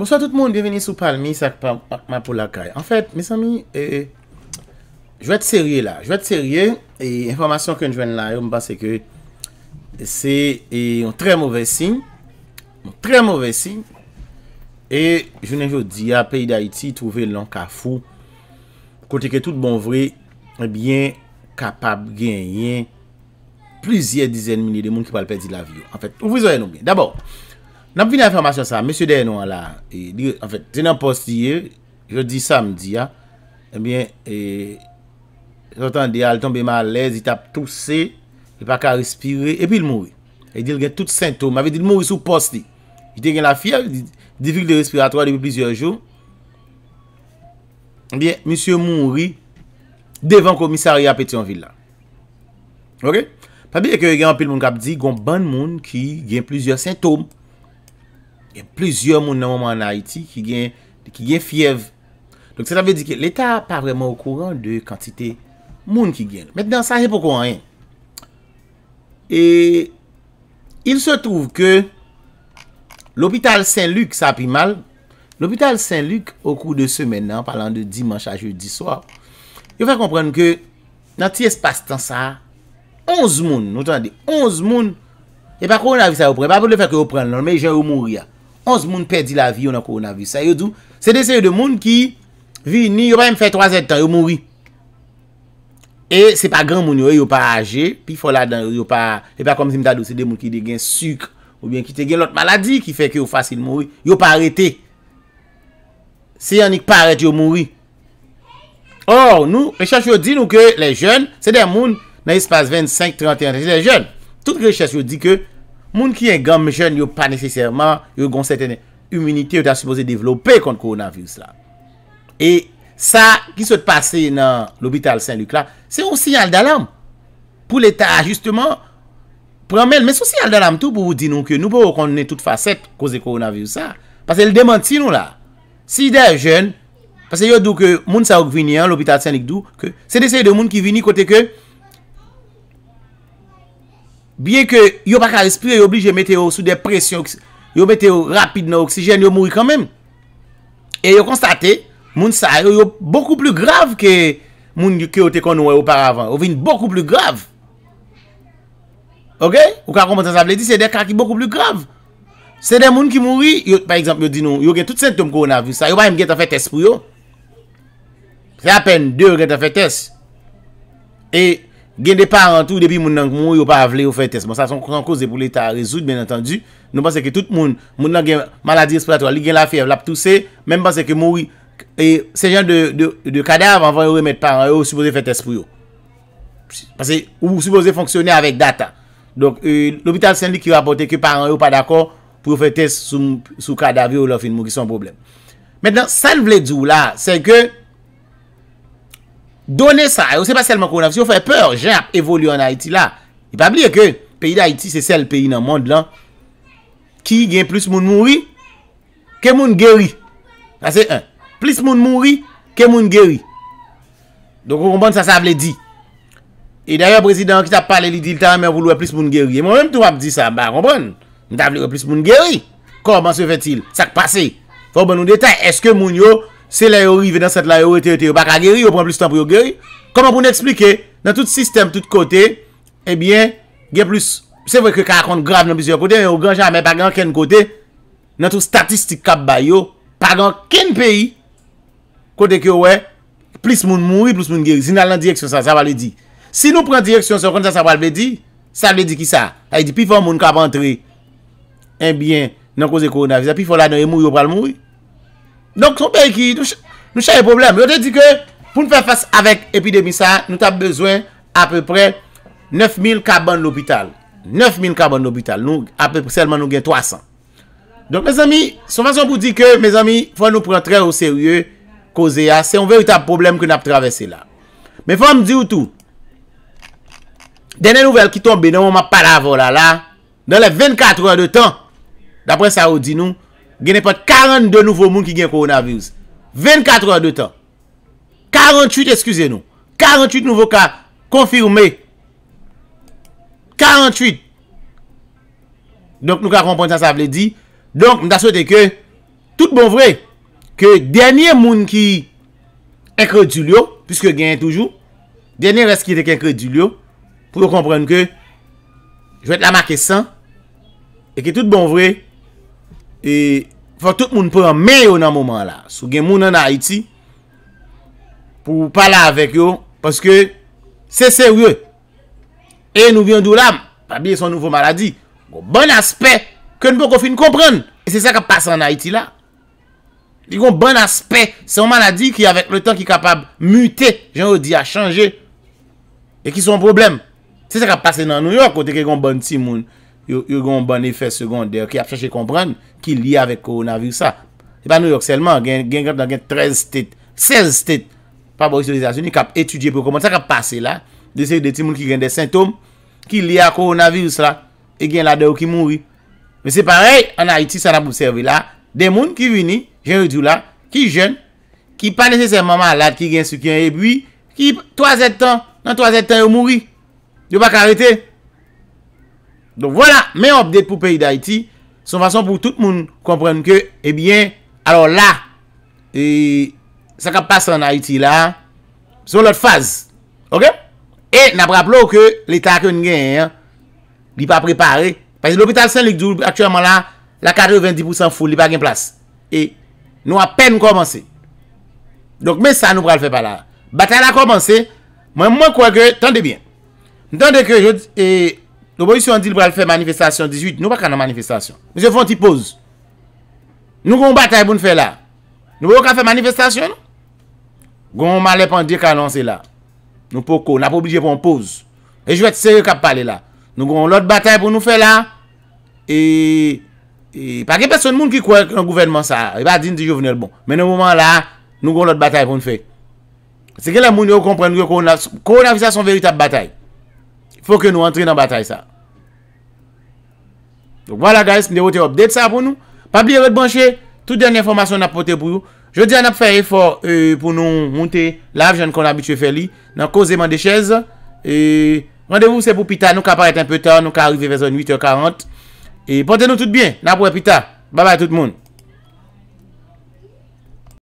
Bonsoit tout moun, bienveni sou Palmi, sak pa akma pou lakay. En fèt, mes amis, eh, eh, jwèt seriè eh, bon la, jwèt seriè, e informasyon kwen jwen la yon basè kè, se yon trè mowè sim, trè mowè sim, e jwèn jwè di apè yi d'Haïti, touvé lankafou, kote kè tout bonvri, e bien kapab genyen, pliziè dizèn mini de moun ki palpè di la vyo. En fèt, ou vizoyen nou mwen. D'abord, N ap vina informasyon sa, monsye dey nou an la, e, en fèt, tenan posti ye, jodi samdi ya, ebyen, eh e, jotan dey al tombe malez, i tap tousse, e pa ka respire, e pi l mouri. E di l gen tout sintome, avè di l mouri sou posti. I dey gen la fia, di vik de respiratoa depi plizye joun. Ebyen, monsye mouri, devan komisari apet yon vila. Ok? Pa biye ke gen an pil moun kap di, gen ban moun ki gen plizye sintome, yon plezyon moun nan mouman nan Haiti ki gen fyev. Donk se ta ve dike, l'Etat pa vreman ou kouran de kantite moun ki gen. Met nan, sa he pou kouran yon. E, il se trouve ke l'Opital Saint-Luc sa api mal. L'Opital Saint-Luc ou kou de semen nan, palan de dimanche a jeudi soa, yon fe kompran ke nan ti espas tan sa, onz moun, nou tan de, onz moun, e pa kou nan vi sa ou pran, pa pou le fe ke ou pran nan, me je ou mouri ya. 11 moun perdi la vi yo nan koronavi. Sa yo dou, se de se yo de moun ki vi ni yo pa yon fè 3 etan, yo mouri. E se pa gran moun yo e, yo pa age, pi fola dan, yo pa, e pa kom si mta dou, se de moun ki de gen suk, ou bien ki te gen lot maladi, ki fè ki yo fasil mouri. Yo pa arete. Se yon ni k pa arete, yo mouri. Or, nou, rechèche yo di nou ke, le joun, se de moun, nan yis pas 25, 30, 30, se de joun, tout rechèche yo di ke, Moun ki yon gam jen, yon pa neseser man, yon gon seten yon imunite, yon ta supose devlope kont koronavius la. E sa ki sot pase nan l'Hobital Saint-Luc la, se yon sinyal dalam pou l'Etat ajustement pou yon men. Men se yon sinyal dalam tou pou yon di nou ke nou pou yon konnen tout facet kose koronavius la. Pase yon demanti nou la. Si yon jen, pase yon dou ke moun sa ouk vini an l'Hobital Saint-Luc dou, se dese yon moun ki vini kote ke... Biye ke yo baka espri yo oblije meteo sou depresyon. Yo meteo rapid na oksijen, yo mouri kanmem. E yo konstate, moun sa, yo yo boku plu grav ke moun ki yo te konwe ou paravan. Yo vin boku plu grav. Ok? Ou ka kompensa sa vle di, se deka ki boku plu grav. Se de moun ki mouri, yo, par exemple, yo di nou, yo gen tout sentom kon a vi sa. Yo ba yon gen ta fetes pou yo. Se apen, deyo gen ta fetes. E... gen de parent ou depi moun nan moun yo pa avle ou fe test. Bon, sa son kose pou l'Etat rezoud, men entan du, nou pan se ke tout moun, moun nan gen maladi espratoy, li gen la fev, la ptouse, men pan se ke moun, se jan de kadav, an van yo remet parent yo ou supoze fe test pou yo. Pase, ou supoze fonksyone avek data. Donk, euh, l'Opital Saint-Denis ki rapote ke parent yo pa d'akor pou yo fe test sou kadav yo ou la fin moun ki son problem. Mèndan, sa n vle djou la, se ke Donè sa, yo se pa selman konav, si yo fè pèr, jè ap evolu an Haiti la. Y pa bliè ke, peyi d'Haiti se sel peyi nan mond lan, ki gen plus moun mounri, ke moun geri. Sa se, plus moun mounri, ke moun geri. Donk yo kompon sa, sa vle di. E dèyè, prezident, ki ta pale li di, li ta mè voulou e plus moun geri. E moun mèm tou ap di sa, ba kompon, ni ta vle vle plus moun geri. Koman se fè til? Sa k'pase? Fòk mè nou detay, eske moun yo... Se la yo rive nan set la yo ete ete yo baka geri yo pran plus tan pr yo geri Koman pou nou eksplike nan tout sistem tout kote Ebyen gen plus Se vwe kre ka akonte grav nan bisyo kote Yo gen jan men bagan ken kote Nan tout statistik kap bayo Bagan ken peyi Kote ki yo we Plis moun mouni eh plis moun geri Sin nan lan direksyon sa sa vali di Sin nou pran direksyon sa sa vali di Sa vali di ki sa E di pi fon moun kap antre Ebyen nan kose koronavisa Pi fon la nou e moun yo pral mouni Donk son pe ki nou chaye problem. Yo te di ke pou nou fe fase avèk epidemisa, nou ta bezwen apèpè 9000 karbon l'hôpital. 9000 karbon l'hôpital. Nou apèpè selman nou gen 300. Donk mè zami, son fason pou di ke mè zami, fò nou prentre ou serye, koze ya, se on ve ou ta problem ki nou ap travesse la. Mè fò m di ou tou, denè nouvel ki ton benè, mè pa la vola la, nan le 24 an de tan, d'apè sa ou di nou, Genè pat 42 nouvo moun ki gen coronavirus. 24 an de tan. 48, eskuse nou. 48 nouvo ka konfirme. 48. Donk nou ka kompon sa sa vle di. Donk mta sou te ke, tout bon vre, ke denye moun ki ekre di li yo, piskè genye toujou, denye reski de ke ekre di li yo, pou yo kompren ke, jwè te la make san, e ke tout bon vre, e ke tout bon vre, E fò tout moun pou yon mè yo nan mouman la, sou gen moun nan Haiti, pou pala avèk yo, pòske se se wye, e nou vyon dou l'am, pa biye son nouvo maladi, goun bon, bon aspey, ke nou pou kofin kompren, e se se ka pase nan Haiti la. Di goun bon aspey, se yon maladi ki avèk le tan ki kapab mute, jan wè di a chanje, e ki son problem, se se ka pase nan New York, kote gen goun bon ti moun. yo yon ban efe sekonder ki ap chache kompren ki liye avèk koronavir sa. Se pa nou yok selman, gen gèp nan gen 13 stèt, 16 stèt, pa bo yon historizasyon ni kap etudye pou yon komentar kap pase la, de se yon deti moun ki gen de sintom ki liye avèk koronavir sa e gen lade ou ki mouri. Me se parey, an a iti sa nan pou serve la, de moun ki vini, gen yon djou la, ki jen, ki pa nesese maman alat ki gen sou ki yon ebwi, ki 3 etan, nan 3 etan yo mouri. Yo bak arete? Don vwola, men opdet pou peyi d'Haïti, son fason pou tout moun komprenn ke, ebyen, eh alor la, e, sa kap pasan d'Haïti la, son lot faz, ok? E, nap rap lo ke, l'état kon gen, li pa preparé, pa yon l'hôpital Saint-Luc djou, aktuèman la, la kade 20% foule, li pa gen plas. E, nou apen komanse. Donk, men sa nou pral fè pala. Batal a komanse, mwen mwen kwa ke, tande bien. Ntande ke, e, No boy sou yon dilbral fè manifestasyon 18, nou pa kan nan manifestasyon. Mwen se fon ti pose. Nou kon batay pou nou fè la. Nou pou yon ka fè manifestasyon. Gon man le pan di kan lanse la. Nou pou kon, nan pou oblije pou yon pose. E jwè te sèye kap pale la. Nou kon lout batay pou nou fè la. E... Parke peson moun ki kwa yon gouvernement sa. E ba din di jouvenel bon. Men nou mouman la, nou kon lout batay pou nou fè. Se gen la moun yo kompre, nou kon an fisa son veritab batay. pou ke nou antre nan batay sa. Donc, wala guys, mne wote update sa pou nou. Pabli, wote banshe, tout denye informasyon napote pou nou. Jodi, an ap fè efor euh, pou nou monte la avjan kon abitue fè li nan kozèman de chèze. E, randevou, se pou pita, nou ka paret un peu tèr, nou ka arrive vè zon 8h40. E, pote nou tout bien, napote pita. Ba, ba, tout moun.